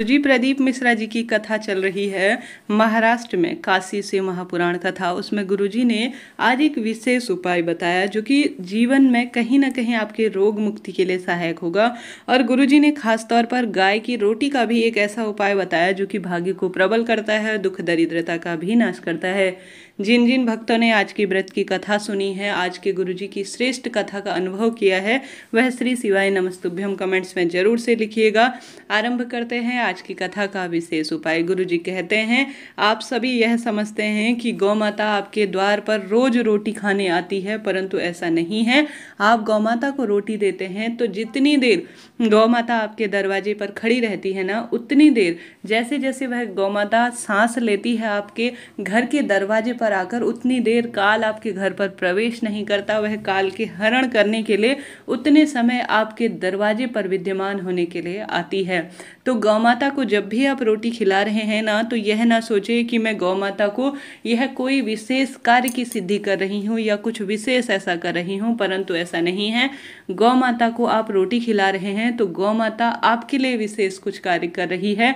तो जी प्रदीप मिश्रा जी की कथा चल रही है महाराष्ट्र में काशी से महापुराण कथा उसमें गुरुजी ने आज एक विशेष उपाय बताया जो कि जीवन में कहीं ना कहीं आपके रोग मुक्ति के लिए सहायक होगा और गुरुजी ने खासतौर पर गाय की रोटी का भी एक ऐसा उपाय बताया जो कि भाग्य को प्रबल करता है दुख दरिद्रता का भी नाश करता है जिन जिन भक्तों ने आज की व्रत की कथा सुनी है आज के जी की श्रेष्ठ कथा का अनुभव किया है वह श्री शिवाय नमस्तुभ्यम कमेंट्स में जरूर से लिखिएगा आरंभ करते हैं आज की कथा का विशेष उपाय गुरु जी कहते हैं आप सभी यह समझते हैं कि गौ माता आपके द्वार पर रोज रोटी खाने आती है परंतु ऐसा नहीं है आप गौ माता को रोटी देते हैं तो जितनी देर गौ माता आपके दरवाजे पर खड़ी रहती है ना उतनी देर जैसे जैसे वह गौ माता सांस लेती है आपके घर के दरवाजे पर आकर उतनी देर काल आपके घर पर प्रवेश नहीं करता वह काल के हरण करने के लिए उतने समय आपके दरवाजे पर विद्यमान होने के लिए आती है तो गौ माता माता को जब भी आप रोटी खिला रहे हैं ना तो यह ना सोचे कि मैं गौ माता को यह कोई विशेष कार्य की सिद्धि कर रही हूँ या कुछ विशेष ऐसा कर रही हूँ परंतु ऐसा नहीं है गौ माता को आप रोटी खिला रहे हैं तो गौ माता आपके लिए विशेष कुछ कार्य कर रही है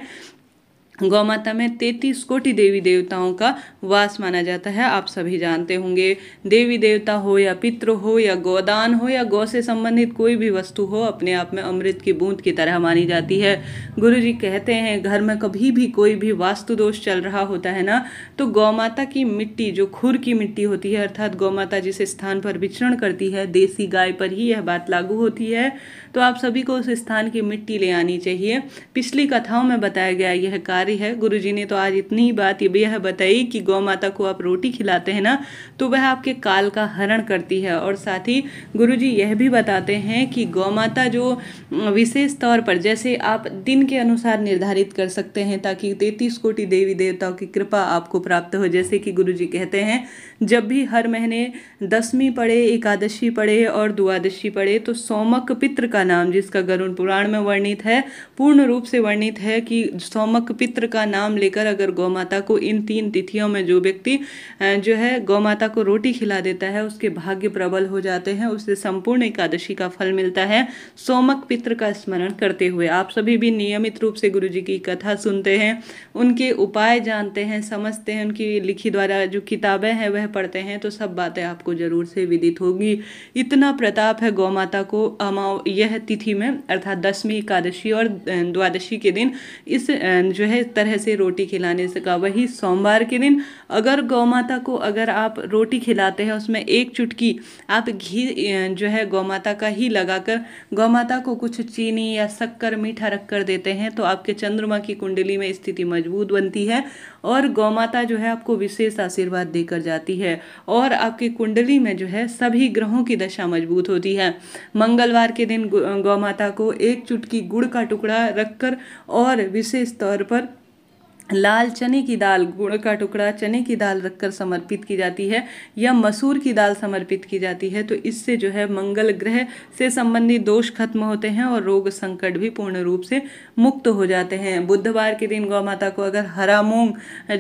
गौ माता में तैतीस कोटि देवी देवताओं का वास माना जाता है आप सभी जानते होंगे देवी देवता हो या पित्र हो या गोदान हो या गौ से संबंधित कोई भी वस्तु हो अपने आप में अमृत की बूंद की तरह मानी जाती है गुरु जी कहते हैं घर में कभी भी कोई भी वास्तु दोष चल रहा होता है ना तो गौ माता की मिट्टी जो खुर की मिट्टी होती है अर्थात गौ माता जिस स्थान पर विचरण करती है देसी गाय पर ही यह बात लागू होती है तो आप सभी को उस स्थान की मिट्टी ले आनी चाहिए पिछली कथाओं में बताया गया यह कार्य बीमारी है जी ने तो आज इतनी ही बात यह बताई कि गौ माता को आप रोटी खिलाते हैं ना तो वह आपके काल का हरण करती है और साथ ही गुरु जी यह भी बताते हैं कि गौ माता जो विशेष तौर पर जैसे आप दिन के अनुसार निर्धारित कर सकते हैं ताकि तैतीस कोटि देवी देवताओं की कृपा आपको प्राप्त हो जैसे कि गुरु जी कहते हैं जब भी हर महीने दसवीं पढ़े एकादशी पढ़े और द्वादशी पढ़े तो सोमक पित्र का नाम जिसका गरुण पुराण में वर्णित है पूर्ण रूप से वर्णित है कि सौमक पित्र चित्र का नाम लेकर अगर गौ माता को इन तीन तिथियों में जो व्यक्ति जो है गौ माता को रोटी खिला देता है उसके भाग्य प्रबल हो जाते हैं उससे संपूर्ण एकादशी का फल मिलता है सोमक पित्र का स्मरण करते हुए आप सभी भी नियमित रूप से गुरु जी की कथा सुनते हैं उनके उपाय जानते हैं समझते हैं उनकी लिखी द्वारा जो किताबें हैं वह पढ़ते हैं तो सब बातें आपको जरूर से विदित होगी इतना प्रताप है गौ माता को अमाव यह तिथि में अर्थात दसवीं एकादशी और द्वादशी के दिन इस जो है तरह से रोटी खिलाने से का वही सोमवार के दिन अगर गौ माता को अगर आप रोटी खिलाते हैं उसमें एक चुटकी आप घी जो है गौ माता का ही लगाकर गौ माता को कुछ चीनी या शक्कर मीठा रख कर देते हैं तो आपके चंद्रमा की कुंडली में स्थिति मजबूत बनती है और गौ माता जो है आपको विशेष आशीर्वाद देकर जाती है और आपकी कुंडली में जो है सभी ग्रहों की दशा मजबूत होती है मंगलवार के दिन गौ माता को एक चुटकी गुड़ का टुकड़ा रखकर और विशेष तौर पर लाल चने की दाल गुड़ का टुकड़ा चने की दाल रखकर समर्पित की जाती है या मसूर की दाल समर्पित की जाती है तो इससे जो है मंगल ग्रह से संबंधित दोष खत्म होते हैं और रोग संकट भी पूर्ण रूप से मुक्त हो जाते हैं बुधवार के दिन गौ माता को अगर हरा मूंग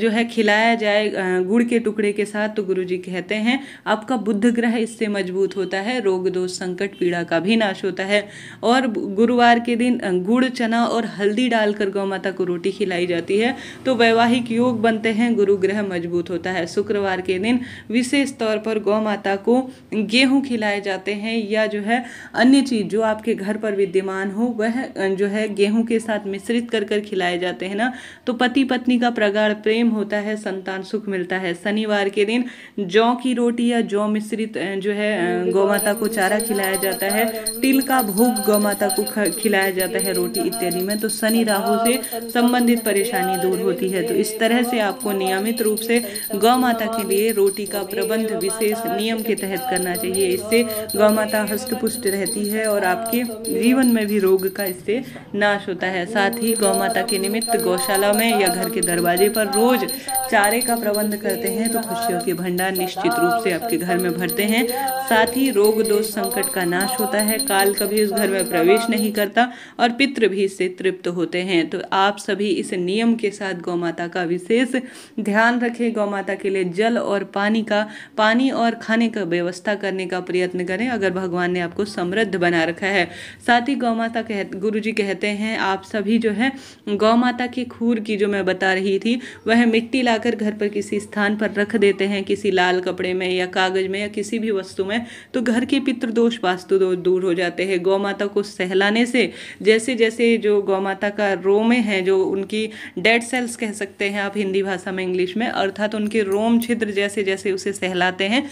जो है खिलाया जाए गुड़ के टुकड़े के साथ तो गुरु जी कहते हैं आपका बुद्ध ग्रह इससे मजबूत होता है रोग दोष संकट पीड़ा का भी नाश होता है और गुरुवार के दिन गुड़ चना और हल्दी डालकर गौ माता को रोटी खिलाई जाती है तो वैवाहिक योग बनते हैं गुरु ग्रह मजबूत होता है शुक्रवार के दिन विशेष तौर पर गौ माता को गेहूँ खिलाए जाते हैं या जो है अन्य चीज़ जो आपके घर पर विद्यमान हो वह जो है गेहूँ के साथ मिश्रित कर कर खिलाए जाते हैं ना तो पति पत्नी का प्रगाढ़ प्रेम होता है संतान सुख मिलता है शनिवार के दिन जौ की रोटी या जौ मिश्रित जो है गौ माता को चारा खिलाया जाता है तिल का भोग गौ माता को खिलाया जाता है रोटी इत्यादि में तो शनि राहु से संबंधित परेशानी दूर होती है तो इस तरह से आपको नियमित रूप से गौ माता के लिए रोटी का प्रबंध विशेष नियम के तहत करना चाहिए इससे गौ माता हस्तपुष्ट रहती है और आपके जीवन में भी रोग का इससे नाश होता है साथ ही गौ माता के निमित्त गौशाला में या घर के दरवाजे पर रोज चारे का प्रबंध करते हैं तो खुशियों के भंडार निश्चित रूप से आपके घर में भरते हैं साथ ही रोग दोष संकट का नाश होता है काल कभी उस घर में प्रवेश नहीं करता और पितृ भी इससे तृप्त होते हैं तो आप सभी इस नियम के साथ गौ माता का विशेष ध्यान रखें माता के लिए जल और पानी का पानी और खाने का व्यवस्था करने का प्रयत्न करें अगर भगवान ने आपको समृद्ध बना रखा है साथ ही गौ माता कह गुरु जी कहते हैं आप सभी जो है गौ माता की खूर की जो मैं बता रही थी वह मिट्टी ला जाकर घर पर किसी स्थान पर रख देते हैं किसी लाल कपड़े में या कागज में या किसी भी वस्तु में तो घर के पितृदोष वास्तु दो दूर हो जाते हैं गौ माता को सहलाने से जैसे जैसे जो गौ माता का रोमे हैं जो उनकी डेड सेल्स कह सकते हैं आप हिंदी भाषा में इंग्लिश में अर्थात उनके रोम छिद्र जैसे जैसे उसे सहलाते हैं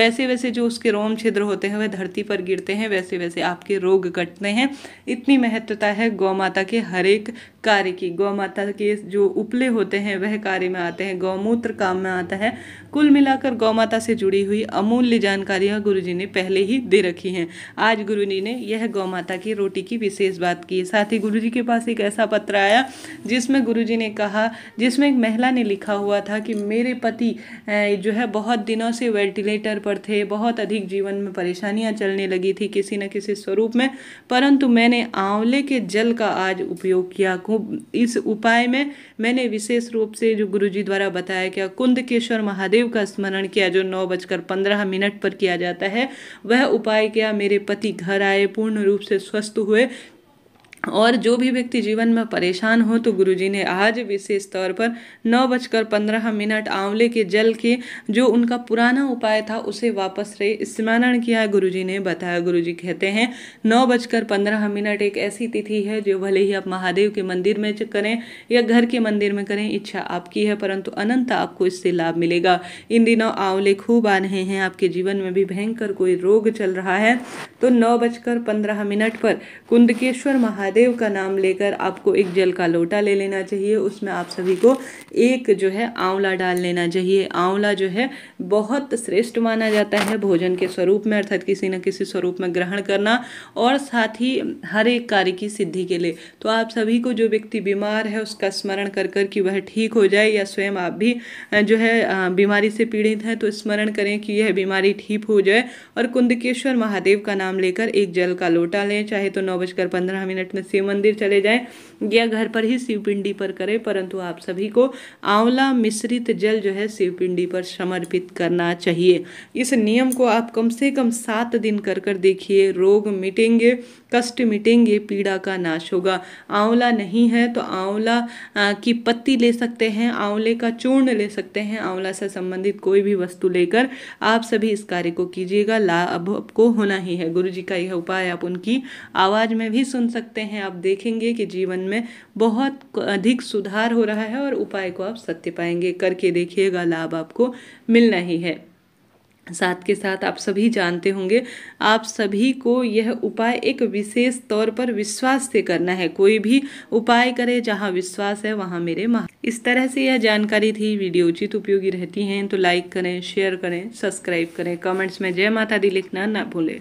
वैसे वैसे जो उसके रोम छिद्र होते हैं वह धरती पर गिरते हैं वैसे वैसे आपके रोग कटते हैं इतनी महत्वता है गौ माता के हर एक कार्य की गौ माता के जो उपले होते हैं वह कार्य में आते हैं गौमूत्र काम में आता है कुल मिलाकर गौ माता से जुड़ी हुई अमूल्य जानकारियां जी ने पहले ही दे रखी हैं आज गुरु जी ने यह माता की रोटी की विशेष बात की साथ ही जी के पास एक ऐसा पत्र आया जिसमें जी ने कहा जिसमें एक महिला ने लिखा हुआ था कि मेरे पति जो है बहुत दिनों से वेंटिलेटर पर थे बहुत अधिक जीवन में परेशानियां चलने लगी थी किसी न किसी स्वरूप में परंतु मैंने आंवले के जल का आज उपयोग किया इस उपाय में मैंने विशेष रूप से जो गुरुजी द्वारा द्वारा बताया गया कुंद केश्वर महादेव का स्मरण किया जो नौ बजकर पंद्रह मिनट पर किया जाता है वह उपाय किया मेरे पति घर आए पूर्ण रूप से स्वस्थ हुए और जो भी व्यक्ति जीवन में परेशान हो तो गुरुजी ने आज विशेष तौर पर नौ बजकर पंद्रह मिनट आंवले के जल के जो उनका पुराना उपाय था उसे वापस रे स्मरण किया गुरुजी ने बताया गुरुजी कहते हैं नौ बजकर पंद्रह मिनट एक ऐसी तिथि है जो भले ही आप महादेव के मंदिर में करें या घर के मंदिर में करें इच्छा आपकी है परंतु अनंत आपको इससे लाभ मिलेगा इन दिनों आंवले खूब आ रहे हैं आपके जीवन में भी भयंकर कोई रोग चल रहा है तो नौ बजकर पंद्रह मिनट पर कुंदकेश्वर महादेव महादेव का नाम लेकर आपको एक जल का लोटा ले लेना चाहिए उसमें आप सभी को एक जो है आंवला डाल लेना चाहिए आंवला जो है बहुत श्रेष्ठ माना जाता है भोजन के स्वरूप में अर्थात किसी न किसी स्वरूप में ग्रहण करना और साथ ही हर एक कार्य की सिद्धि के लिए तो आप सभी को जो व्यक्ति बीमार है उसका स्मरण कर कर कि वह ठीक हो जाए या स्वयं आप भी जो है बीमारी से पीड़ित हैं तो स्मरण करें कि यह बीमारी ठीक हो जाए और कुंदकेश्वर महादेव का नाम लेकर एक जल का लोटा लें चाहे तो नौ बजकर पंद्रह मिनट में शिव मंदिर चले जाएं या घर पर ही शिवपिंडी पर करें परंतु आप सभी को आंवला मिश्रित जल जो है शिवपिंडी पर समर्पित करना चाहिए इस नियम को आप कम से कम सात दिन कर कर देखिए रोग मिटेंगे कष्ट मिटेंगे पीड़ा का नाश होगा आंवला नहीं है तो आंवला की पत्ती ले सकते हैं आंवले का चूर्ण ले सकते हैं आंवला से संबंधित कोई भी वस्तु लेकर आप सभी इस कार्य को कीजिएगा लाभ आपको होना ही है गुरु जी का यह उपाय आप उनकी आवाज़ में भी सुन सकते हैं हैं आप देखेंगे कि जीवन में बहुत अधिक सुधार हो रहा है और उपाय को आप सत्य पाएंगे करके देखिएगा लाभ आपको मिलना ही है साथ के साथ आप सभी जानते होंगे आप सभी को यह उपाय एक विशेष तौर पर विश्वास से करना है कोई भी उपाय करे जहाँ विश्वास है वहाँ मेरे महा इस तरह से यह जानकारी थी वीडियो उचित उपयोगी रहती हैं तो लाइक करें शेयर करें सब्सक्राइब करें कमेंट्स में जय माता दी लिखना ना भूलें